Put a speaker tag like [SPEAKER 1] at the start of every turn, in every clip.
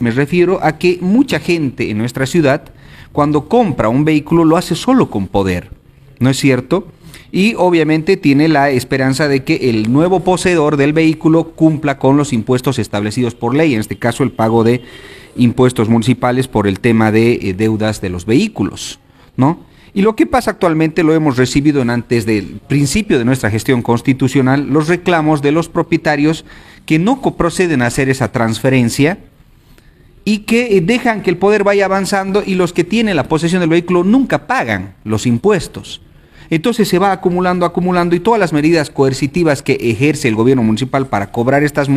[SPEAKER 1] Me refiero a que mucha gente en nuestra ciudad, cuando compra un vehículo, lo hace solo con poder, ¿no es cierto? Y obviamente tiene la esperanza de que el nuevo poseedor del vehículo cumpla con los impuestos establecidos por ley, en este caso el pago de impuestos municipales por el tema de eh, deudas de los vehículos, ¿no? Y lo que pasa actualmente lo hemos recibido en antes del principio de nuestra gestión constitucional, los reclamos de los propietarios que no proceden a hacer esa transferencia y que eh, dejan que el poder vaya avanzando y los que tienen la posesión del vehículo nunca pagan los impuestos. Entonces se va acumulando, acumulando y todas las medidas coercitivas que ejerce el gobierno municipal para cobrar estas,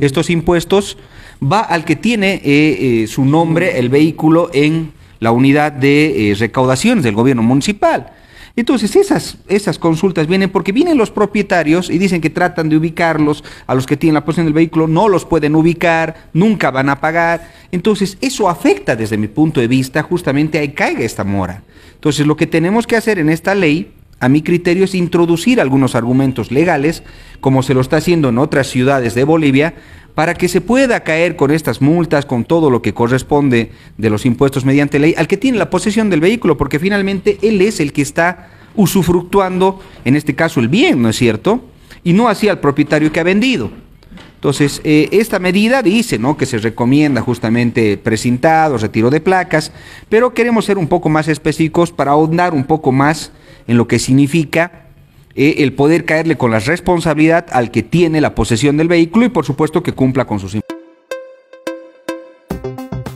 [SPEAKER 1] estos impuestos va al que tiene eh, eh, su nombre el vehículo en la unidad de recaudaciones del gobierno municipal. Entonces esas, esas consultas vienen porque vienen los propietarios y dicen que tratan de ubicarlos a los que tienen la posición del vehículo, no los pueden ubicar, nunca van a pagar. Entonces eso afecta desde mi punto de vista justamente a caiga esta mora. Entonces lo que tenemos que hacer en esta ley, a mi criterio, es introducir algunos argumentos legales, como se lo está haciendo en otras ciudades de Bolivia, para que se pueda caer con estas multas, con todo lo que corresponde de los impuestos mediante ley al que tiene la posesión del vehículo, porque finalmente él es el que está usufructuando, en este caso, el bien, ¿no es cierto? Y no así al propietario que ha vendido. Entonces, eh, esta medida dice ¿no? que se recomienda justamente presentado, retiro de placas, pero queremos ser un poco más específicos para ahondar un poco más en lo que significa eh, el poder caerle con la responsabilidad al que tiene la posesión del vehículo y por supuesto que cumpla con sus impuestos.